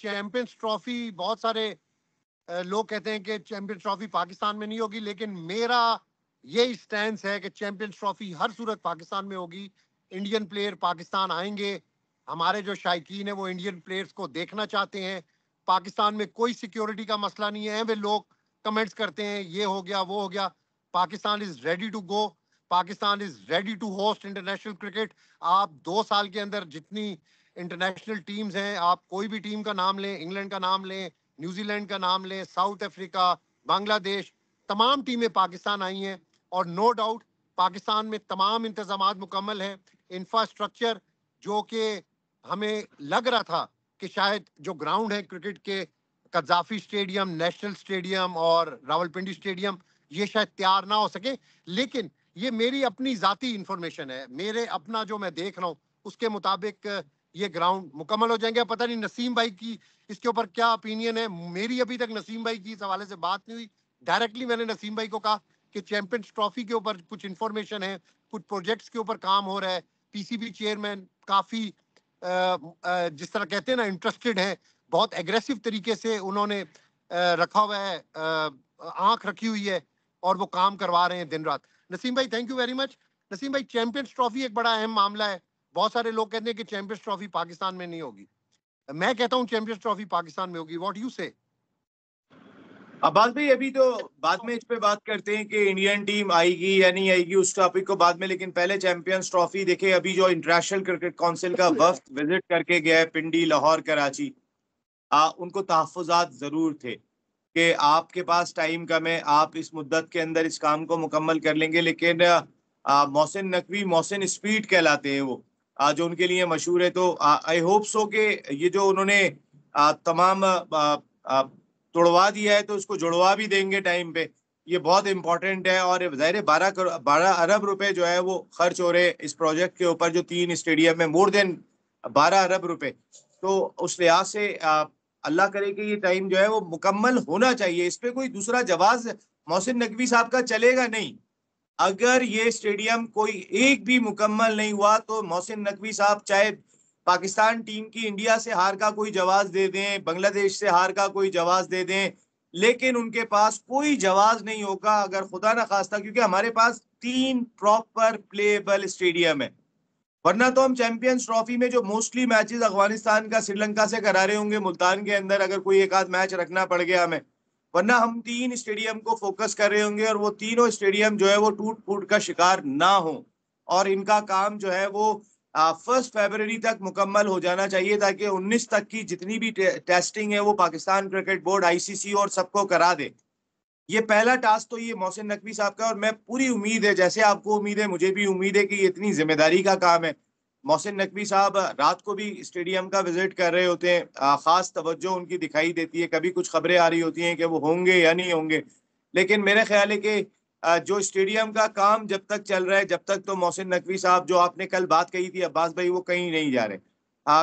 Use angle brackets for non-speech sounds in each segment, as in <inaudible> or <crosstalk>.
Champions trophy बहुत सारे लोग कहते हैं कि चैंपियंस ट्रॉफी पाकिस्तान में नहीं होगी लेकिन मेरा यही स्टैंड है कि चैंपियंस ट्रॉफी हर सूरत पाकिस्तान में होगी इंडियन प्लेयर पाकिस्तान आएंगे हमारे जो शायकीन है वो इंडियन प्लेयर्स को देखना चाहते हैं पाकिस्तान में कोई सिक्योरिटी का मसला नहीं है वे लोग कमेंट्स करते हैं ये हो गया वो हो गया Pakistan is ready to go Pakistan is ready to host international cricket आप दो साल के अंदर जितनी इंटरनेशनल टीम्स हैं आप कोई भी टीम का नाम लें इंग्लैंड का नाम लें न्यूजीलैंड का नाम लें साउथ अफ्रीका बांग्लादेश तमाम टीमें पाकिस्तान आई हैं और नो डाउट पाकिस्तान में तमाम इंतजाम मुकम्मल हैं इंफ्रास्ट्रक्चर जो कि हमें लग रहा था कि शायद जो ग्राउंड है क्रिकेट के कजाफी स्टेडियम नेशनल स्टेडियम और रावलपिंडी स्टेडियम ये शायद तैयार ना हो सके लेकिन ये मेरी अपनी ज़ाती इंफॉर्मेशन है मेरे अपना जो मैं देख रहा हूँ उसके मुताबिक ये ग्राउंड मुकम्मल हो जाएंगे पता नहीं नसीम भाई की इसके ऊपर क्या ओपिनियन है मेरी अभी तक नसीम भाई की इस हवाले से बात नहीं हुई डायरेक्टली मैंने नसीम भाई को कहा कि चैंपियंस ट्रॉफी के ऊपर कुछ इन्फॉर्मेशन है कुछ प्रोजेक्ट्स के ऊपर काम हो रहा है पीसीबी चेयरमैन काफ़ी जिस तरह कहते हैं ना इंटरेस्टेड है बहुत एग्रेसिव तरीके से उन्होंने रखा हुआ है आंख रखी हुई है और वो काम करवा रहे हैं दिन रात नसीम भाई thank you very much Naseem भाई चैंपियंस ट्रॉफी एक बड़ा अहम मामला है बहुत सारे लोग कहते हैं कि चैंपियंस ट्रॉफी पाकिस्तान में नहीं होगी मैं कहता हूँ चैंपियंस ट्रॉफी पाकिस्तान में होगी व्हाट यू से अब्बास भाई अभी तो बाद में इस पे बात करते हैं कि इंडियन टीम आएगी या नहीं आएगी उस टॉपिक को बाद में लेकिन पहले चैंपियंस ट्रॉफी देखे अभी जो इंटरनेशनल क्रिकेट काउंसिल का वफ्त विजिट करके गया है पिंडी लाहौर कराची आ, उनको तहफात ज़रूर थे कि आपके पास टाइम कम है आप इस मुद्दत के अंदर इस काम को मुकम्मल कर लेंगे लेकिन मोहसिन नकवी मोहसिन स्पीड कहलाते हैं वो जो उनके लिए मशहूर है तो आई होप सो के ये जो उन्होंने तमाम तोड़वा दिया है तो उसको जुड़वा भी देंगे टाइम पे ये बहुत इंपॉर्टेंट है और ज़ाहिर बारह करो बारह अरब रुपए जो है वो खर्च हो रहे इस प्रोजेक्ट के ऊपर जो तीन स्टेडियम है मोर देन बारह अरब रुपए तो उस लिहाज से अल्लाह करे कि ये टाइम जो है वो मुकम्मल होना चाहिए इस पर कोई दूसरा जवाब मोहसिन नकवी साहब का चलेगा नहीं अगर ये स्टेडियम कोई एक भी मुकम्मल नहीं हुआ तो मोहसिन नकवी साहब चाहे पाकिस्तान टीम की इंडिया से हार का कोई जवाब दे दें बांग्लादेश से हार का कोई जवाब दे दें लेकिन उनके पास कोई जवाब नहीं होगा अगर खुदा ना खास्ता क्योंकि हमारे पास तीन प्रॉपर प्लेबल स्टेडियम है वरना तो हम चैंपियंस ट्रॉफी में जो मोस्टली मैचेस अफगानिस्तान का श्रीलंका से करा रहे होंगे मुल्तान के अंदर अगर कोई एक आध मैच रखना पड़ गया हमें वरना हम तीन स्टेडियम को फोकस कर रहे होंगे और वो तीनों स्टेडियम जो है वो टूट फूट का शिकार ना हो और इनका काम जो है वो फर्स्ट फरवरी तक मुकम्मल हो जाना चाहिए ताकि 19 तक की जितनी भी टे, टेस्टिंग है वो पाकिस्तान क्रिकेट बोर्ड आईसीसी और सबको करा दे ये पहला टास्क तो ये मोहसिन नकवी साहब का और मैं पूरी उम्मीद है जैसे आपको उम्मीद है मुझे भी उम्मीद है कि ये इतनी जिम्मेदारी का काम है मोहसिन नकवी साहब रात को भी स्टेडियम का विजिट कर रहे होते हैं ख़ास तवज्जो उनकी दिखाई देती है कभी कुछ खबरें आ रही होती हैं कि वो होंगे या नहीं होंगे लेकिन मेरा ख्याल है कि जो स्टेडियम का काम जब तक चल रहा है जब तक तो मोहसिन नकवी साहब जो आपने कल बात कही थी अब्बास भाई वो कहीं नहीं जा रहे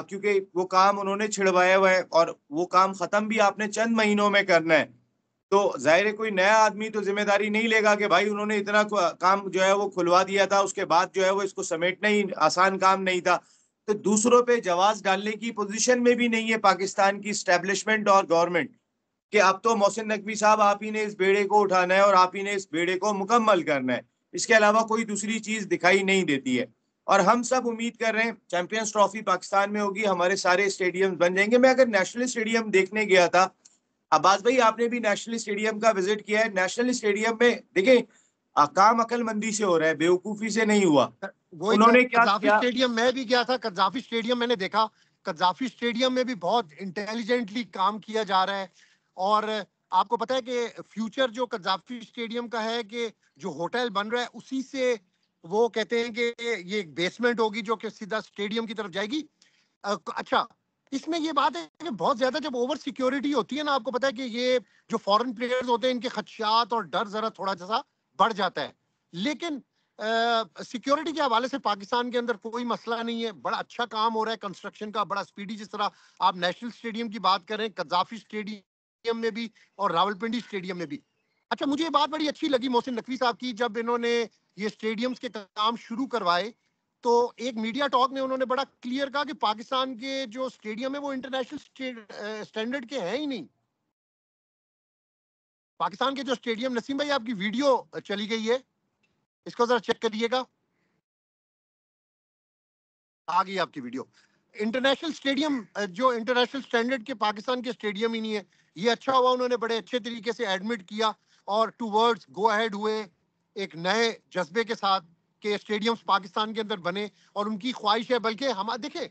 क्योंकि वो काम उन्होंने छिड़वाया हुआ है और वो काम ख़त्म भी आपने चंद महीनों में करना है तो जाहिर है कोई नया आदमी तो जिम्मेदारी नहीं लेगा कि भाई उन्होंने इतना काम जो है वो खुलवा दिया था उसके बाद जो है वो इसको समेटना ही आसान काम नहीं था तो दूसरों पे जवाब डालने की पोजीशन में भी नहीं है पाकिस्तान की स्टैब्लिशमेंट और गवर्नमेंट कि अब तो मोहसिन नकवी साहब आप ही ने इस बेड़े को उठाना है और आप ही ने इस बेड़े को मुकम्मल करना है इसके अलावा कोई दूसरी चीज दिखाई नहीं देती है और हम सब उम्मीद कर रहे हैं चैंपियंस ट्रॉफी पाकिस्तान में होगी हमारे सारे स्टेडियम बन जाएंगे मैं अगर नेशनल स्टेडियम देखने गया था अब्बास भाई आपने भी नेशनल स्टेडियम का विजिट किया है नेशनल स्टेडियम में देखिए काम अकलमंदी से हो रहा है बेवकूफी से नहीं हुआ वो उन्होंने क्या स्टेडियम में भी गया था कर्जाफी स्टेडियम मैंने देखा कर्जाफी स्टेडियम में भी बहुत इंटेलिजेंटली काम किया जा रहा है और आपको पता है कि फ्यूचर जो कजाफी स्टेडियम का है कि जो होटल बन रहा है उसी से वो कहते हैं कि ये बेसमेंट होगी जो कि सीधा स्टेडियम की तरफ जाएगी अच्छा इसमें ये बात है कि बहुत ज्यादा जब ओवर सिक्योरिटी होती है ना आपको पता है कि ये जो फॉरेन प्लेयर्स होते हैं इनके खदशात और डर जरा थोड़ा जैसा बढ़ जाता है लेकिन सिक्योरिटी के हवाले से पाकिस्तान के अंदर कोई मसला नहीं है बड़ा अच्छा काम हो रहा है कंस्ट्रक्शन का बड़ा स्पीडी जिस तरह आप नेशनल स्टेडियम की बात करें कजाफी स्टेडियम में भी और रावलपिंडी स्टेडियम में भी अच्छा मुझे ये बात बड़ी अच्छी लगी मोहसिन नकवी साहब की जब इन्होंने ये स्टेडियम्स के काम शुरू करवाए तो एक मीडिया टॉक में उन्होंने बड़ा क्लियर कहा कि पाकिस्तान के जो स्टेडियम है वो इंटरनेशनल स्टैंडर्ड के हैं ही नहीं पाकिस्तान के जो स्टेडियम नसीम भाई आपकी वीडियो चली गई है इसको जरा चेक करिएगा आ गई आपकी वीडियो इंटरनेशनल स्टेडियम जो इंटरनेशनल स्टैंडर्ड के पाकिस्तान के स्टेडियम ही नहीं है ये अच्छा हुआ उन्होंने बड़े अच्छे तरीके से एडमिट किया और टू वर्ड्स गो अहेड हुए एक नए जज्बे के साथ कि स्टेडियम्स पाकिस्तान के अंदर बने और उनकी ख्वाहिश है बल्कि हम देखे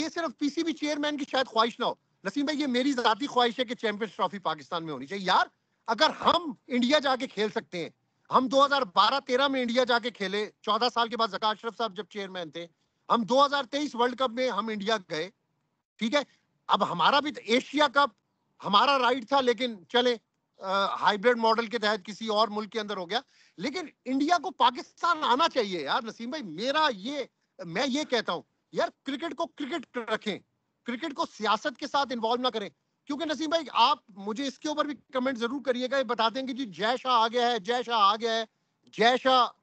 ये सिर्फ पीसीबी चेयरमैन की शायद ख्वाहिश ना हो नसीम भाई ये मेरी जाती ख्वाहिश है कि चैंपियंस ट्रॉफी पाकिस्तान में होनी चाहिए यार अगर हम इंडिया जाके खेल सकते हैं हम 2012-13 में इंडिया जाके खेले 14 साल के बाद जका अशरफ साहब जब चेयरमैन थे हम 2023 वर्ल्ड कप में हम इंडिया गए ठीक है अब हमारा भी तो एशिया कप हमारा राइट था लेकिन चले हाइब्रिड मॉडल के तहत किसी और मुल्क के अंदर हो गया लेकिन इंडिया को पाकिस्तान आना चाहिए यार नसीम भाई मेरा ये मैं ये कहता हूँ यार क्रिकेट को क्रिकेट रखें क्रिकेट को सियासत के साथ इन्वॉल्व ना करें क्योंकि नसीम भाई आप मुझे इसके ऊपर भी कमेंट जरूर करिएगा ये बता देंगे जी जय शाह आ गया है जय शाह आ गया है जय शाह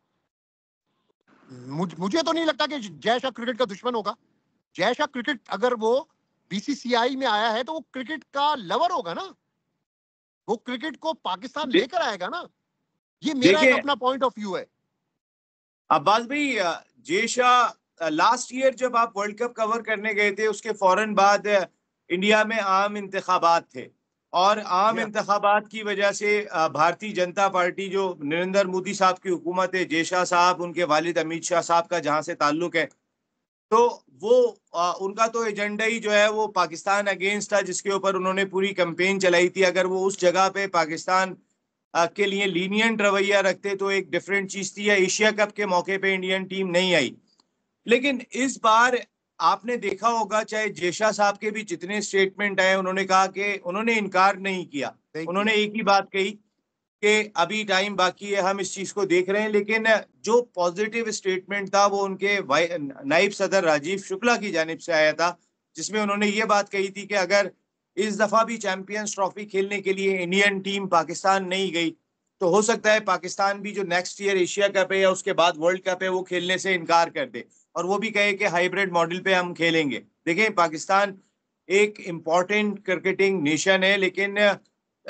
मुझे तो नहीं लगता कि जय शाह क्रिकेट का दुश्मन होगा जय शाह क्रिकेट अगर वो बीसीसीआई में आया है तो वो क्रिकेट का लवर होगा ना वो क्रिकेट को पाकिस्तान लेकर आएगा ना ये मेरा एक अपना पॉइंट ऑफ व्यू है अब्बास भाई जे शाह लास्ट ईयर जब आप वर्ल्ड कप कवर करने गए थे उसके फौरन बाद इंडिया में आम इंतखाबात थे और आम इंतबात की वजह से भारतीय जनता पार्टी जो नरेंद्र मोदी साहब की हुकूमत है जे शाह साहब उनके वालिद अमित शाह साहब का जहाँ से ताल्लुक है तो वो आ, उनका तो एजेंडा ही जो है वो पाकिस्तान अगेंस्ट था जिसके ऊपर उन्होंने पूरी कैंपेन चलाई थी अगर वो उस जगह पे पाकिस्तान आ, के लिए लीनियंट रवैया रखते तो एक डिफरेंट चीज थी एशिया कप के मौके पे इंडियन टीम नहीं आई लेकिन इस बार आपने देखा होगा चाहे जेशा साहब के भी जितने स्टेटमेंट आए उन्होंने कहा कि उन्होंने इनकार नहीं किया उन्होंने एक ही बात कही कि अभी टाइम बाकी है हम इस चीज को देख रहे हैं लेकिन जो पॉजिटिव स्टेटमेंट था वो उनके नायब सदर राजीव शुक्ला की जानब से आया था जिसमें उन्होंने ये बात कही थी कि अगर इस दफा भी चैंपियंस ट्रॉफी खेलने के लिए इंडियन टीम पाकिस्तान नहीं गई तो हो सकता है पाकिस्तान भी जो नेक्स्ट ईयर एशिया कप है या उसके बाद वर्ल्ड कप है वो खेलने से इनकार कर दे और वो भी कहे कि हाइब्रिड मॉडल पे हम खेलेंगे देखें पाकिस्तान एक इम्पॉर्टेंट क्रिकेटिंग नेशन है लेकिन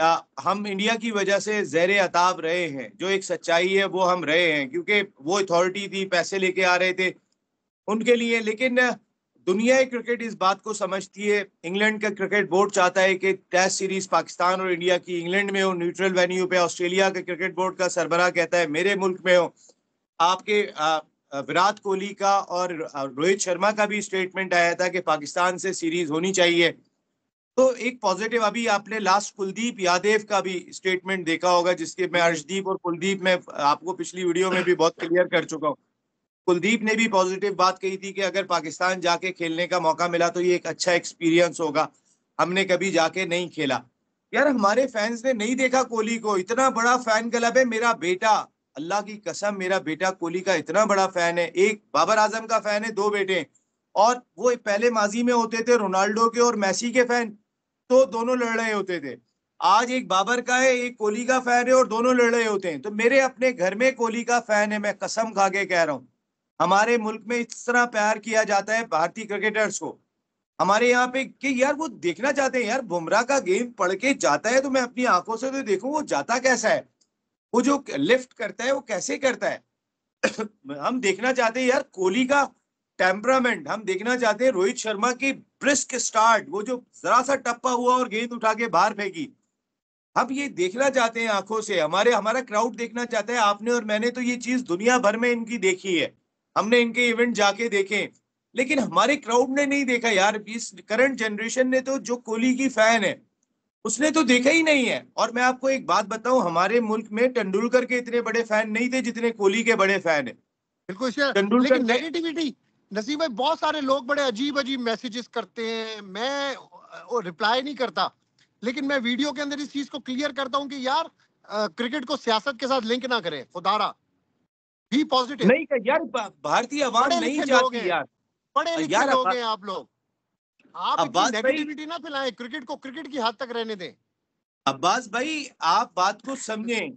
आ, हम इंडिया की वजह से जैर अताब रहे हैं जो एक सच्चाई है वो हम रहे हैं क्योंकि वो अथॉरिटी थी पैसे लेके आ रहे थे उनके लिए लेकिन दुनिया क्रिकेट इस बात को समझती है इंग्लैंड का क्रिकेट बोर्ड चाहता है कि टेस्ट सीरीज पाकिस्तान और इंडिया की इंग्लैंड में हो न्यूट्रल वेन्यू पे ऑस्ट्रेलिया के क्रिकेट बोर्ड का सरबरा कहता है मेरे मुल्क में हो आपके विराट कोहली का और रोहित शर्मा का भी स्टेटमेंट आया था कि पाकिस्तान से सीरीज होनी चाहिए तो एक पॉजिटिव अभी आपने लास्ट कुलदीप यादव का भी स्टेटमेंट देखा होगा जिसके मैं अर्शदीप और कुलदीप में आपको पिछली वीडियो में भी बहुत क्लियर कर चुका हूँ कुलदीप ने भी पॉजिटिव बात कही थी कि अगर पाकिस्तान जाके खेलने का मौका मिला तो ये एक अच्छा एक्सपीरियंस होगा हमने कभी जाके नहीं खेला यार हमारे फैंस ने नहीं देखा कोहली को इतना बड़ा फैन क्लब है मेरा बेटा अल्लाह की कसम मेरा बेटा कोहली का इतना बड़ा फैन है एक बाबर आजम का फैन है दो बेटे और वो पहले माजी में होते थे रोनाल्डो के और मैसी के फैन तो दोनों लड़ रहे होते थे आज एक बाबर का है एक कोहली का फैन है और दोनों लड़ रहे होते हैं तो मेरे अपने घर में कोहली का फैन है मैं कसम खा के कह रहा हूँ हमारे मुल्क में इस तरह प्यार किया जाता है भारतीय क्रिकेटर्स को हमारे यहाँ पे कि यार वो देखना चाहते हैं यार बुमराह का गेम पढ़ के जाता है तो मैं अपनी आंखों से तो देखूं वो जाता कैसा है वो जो लिफ्ट करता है वो कैसे करता है <coughs> हम देखना चाहते हैं यार कोहली का टेम्परामेंट हम देखना चाहते हैं रोहित शर्मा की ब्रिस्क स्टार्ट वो जो जरा सा टप्पा हुआ और गेंद उठा के बाहर फेंकी हम ये देखना चाहते हैं आंखों से हमारे हमारा क्राउड देखना चाहता है आपने और मैंने तो ये चीज दुनिया भर में इनकी देखी है हमने इनके इवेंट जाके देखे लेकिन हमारे क्राउड ने नहीं देखा यार इस करंट जनरेशन ने तो जो कोहली की फैन है उसने तो देखा ही नहीं है और मैं आपको एक बात बताऊं हमारे मुल्क में तेंदुलकर के इतने बड़े फैन नहीं थे जितने कोहली के बड़े फैन है बिल्कुल तेंदुलकर नेगेटिविटी नसीब भाई बहुत सारे लोग बड़े अजीब अजीब मैसेजेस करते हैं मैं रिप्लाई नहीं करता लेकिन मैं वीडियो के अंदर इस चीज को क्लियर करता हूँ कि यार क्रिकेट को सियासत के साथ लिंक ना करें खुदारा भी पॉजिटिव नहीं कर, यार भारतीय आवाज नहीं चाहती यार पढ़े लिखे लोग हैं आप लोग आप नेगेटिविटी ना फैलाएं क्रिकेट को क्रिकेट की हद तक रहने दें अब्बास भाई आप बात को समझें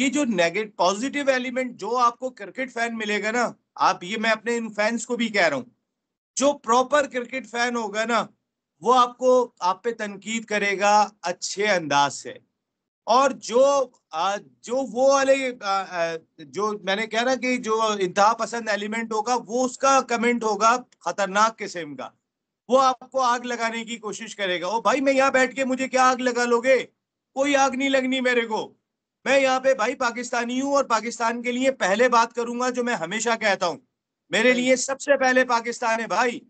ये जो नेगेटिव पॉजिटिव एलिमेंट जो आपको क्रिकेट फैन मिलेगा ना आप ये मैं अपने इन फैंस को भी कह रहा हूँ जो प्रॉपर क्रिकेट फैन होगा ना वो आपको आप पे तनकीद करेगा अच्छे अंदाज से और जो आ, जो वो वाले आ, जो मैंने कह ना कि जो इंतहा पसंद एलिमेंट होगा वो उसका कमेंट होगा खतरनाक किस्म का वो आपको आग लगाने की कोशिश करेगा ओ भाई मैं यहाँ बैठ के मुझे क्या आग लगा लोगे कोई आग नहीं लगनी मेरे को मैं यहाँ पे भाई पाकिस्तानी हूँ और पाकिस्तान के लिए पहले बात करूंगा जो मैं हमेशा कहता हूँ मेरे लिए सबसे पहले पाकिस्तान है भाई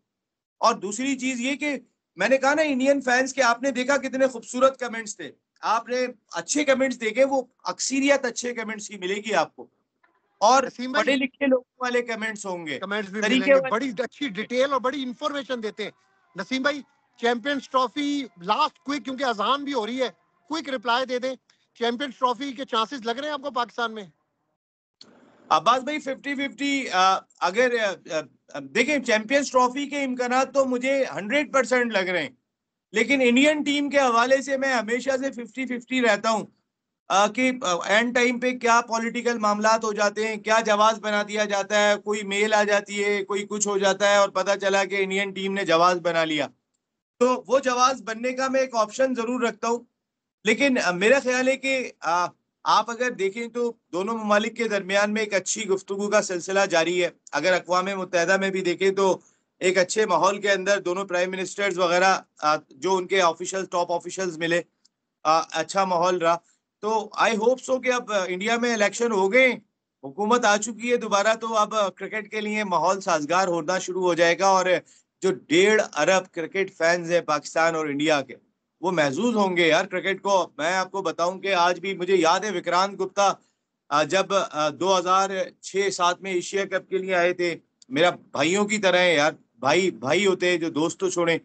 और दूसरी चीज ये कि मैंने कहा ना इंडियन फैंस के आपने देखा कितने खूबसूरत कमेंट्स थे आपने अच्छे कमेंट्स देखे वो अक्सरियत अच्छे कमेंट्स की मिलेगी आपको और पढ़े लिखे लोगों वाले कमेंट्स होंगे कमेंट्स भी तरीके बड़ी अच्छी डिटेल और बड़ी इंफॉर्मेशन देते हैं नसीम भाई चैंपियंस ट्रॉफी लास्ट क्विक क्योंकि अजान भी हो रही है क्विक रिप्लाई दे दे चैंपियंस ट्रॉफी के चांसेस लग रहे हैं आपको पाकिस्तान में अब्बास भाई फिफ्टी फिफ्टी अगर देखें चैंपियंस ट्रॉफी के इम्कान तो मुझे हंड्रेड परसेंट लग रहे हैं लेकिन इंडियन टीम के हवाले से मैं हमेशा से फिफ्टी फिफ्टी रहता हूँ कि एंड टाइम पे क्या पॉलिटिकल मामला हो जाते हैं क्या जवाब बना दिया जाता है कोई मेल आ जाती है कोई कुछ हो जाता है और पता चला कि इंडियन टीम ने जवाब बना लिया तो वो जवाब बनने का मैं एक ऑप्शन जरूर रखता हूँ लेकिन मेरा ख्याल है कि आप अगर देखें तो दोनों ममालिक के दरमियान में एक अच्छी गुफ्तु का सिलसिला जारी है अगर अकवा मुतहदा में भी देखें तो एक अच्छे माहौल के अंदर दोनों प्राइम मिनिस्टर्स वगैरह जो उनके ऑफिशियल टॉप ऑफिशियल्स मिले अच्छा माहौल रहा तो आई होप सो कि अब इंडिया में इलेक्शन हो गए हुकूमत आ चुकी है दोबारा तो अब क्रिकेट के लिए माहौल साजगार होना शुरू हो जाएगा और जो डेढ़ अरब क्रिकेट फैंस हैं पाकिस्तान और इंडिया के वो महजूज होंगे यार क्रिकेट को मैं आपको बताऊं कि आज भी मुझे याद है विक्रांत गुप्ता जब 2006-7 में एशिया कप के लिए आए थे मेरा भाइयों की तरह है यार भाई भाई होते हैं जो दोस्तों तो छोड़े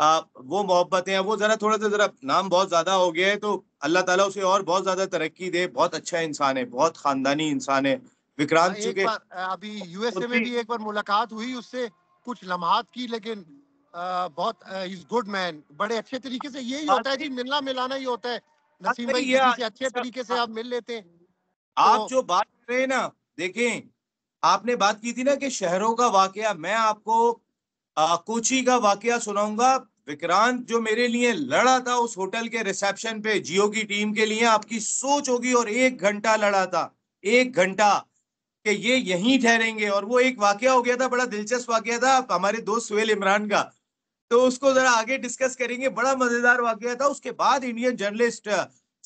वो मोहब्बत है वो जरा थोड़ा सा जरा नाम बहुत ज्यादा हो गया है तो अल्लाह ताला उसे और बहुत ज्यादा तरक्की दे बहुत अच्छा इंसान है बहुत खानदानी इंसान है विक्रांत अभी यूएसए में भी एक बार मुलाकात हुई उससे कुछ लम्हात की लेकिन बहुत इज गुड मैन बड़े अच्छे तरीके से यही होता है जी मिलना मिलाना ही होता है नसीम भाई किसी से अच्छे अच्छा तरीके से हाँ। आप मिल लेते हैं तो आप जो बात कर रहे हैं ना देखें आपने बात की थी ना कि शहरों का वाकया मैं आपको आ, कोची का वाकया सुनाऊंगा विक्रांत जो मेरे लिए लड़ा था उस होटल के रिसेप्शन पे जियो की टीम के लिए आपकी सोच होगी और एक घंटा लड़ा था एक घंटा कि ये यहीं ठहरेंगे और वो एक वाक्य हो गया था बड़ा दिलचस्प वाक्य था हमारे दोस्त सुहेल इमरान का तो उसको जरा आगे डिस्कस करेंगे बड़ा मजेदार वाक्य था उसके बाद इंडियन जर्नलिस्ट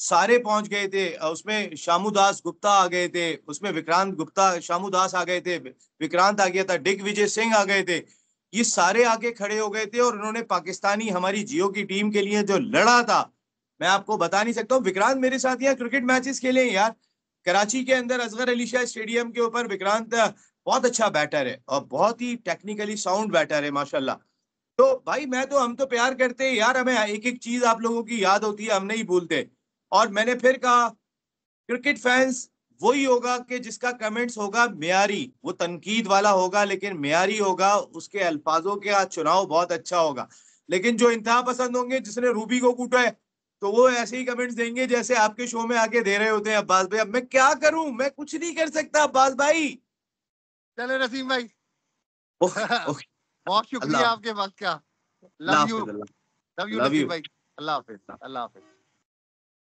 सारे पहुंच गए थे उसमें शामू दास गुप्ता आ गए थे उसमें विक्रांत गुप्ता शामू दास आ गए थे विक्रांत आ गया था डिग विजय सिंह आ गए थे ये सारे आगे खड़े हो गए थे और उन्होंने पाकिस्तानी हमारी जियो की टीम के लिए जो लड़ा था मैं आपको बता नहीं सकता हूँ विक्रांत मेरे साथ यहाँ क्रिकेट मैचेस खेले हैं यार कराची के अंदर असगर अली शाह स्टेडियम के ऊपर विक्रांत बहुत अच्छा बैटर है और बहुत ही टेक्निकली साउंड बैटर है माशाल्लाह तो भाई मैं तो हम तो प्यार करते हैं यार हमें एक एक चीज आप लोगों की याद होती है हम नहीं भूलते और मैंने फिर कहा क्रिकेट फैंस वही होगा कि जिसका कमेंट्स होगा म्यारी वो तनकीद वाला होगा लेकिन म्यारी होगा उसके अल्फाजों के आज चुनाव बहुत अच्छा होगा लेकिन जो इंतहा पसंद होंगे जिसने रूबी को कूटा है तो वो ऐसे ही कमेंट्स देंगे जैसे आपके शो में आके दे रहे होते हैं अब्बास भाई अब मैं क्या करूं मैं कुछ नहीं कर सकता अब्बास भाई चले नसीम भाई ओके बहुत शुक्रिया आपके वक्त का लव यू लव यू भाई अल्लाह हाफिज अल्लाह हाफिज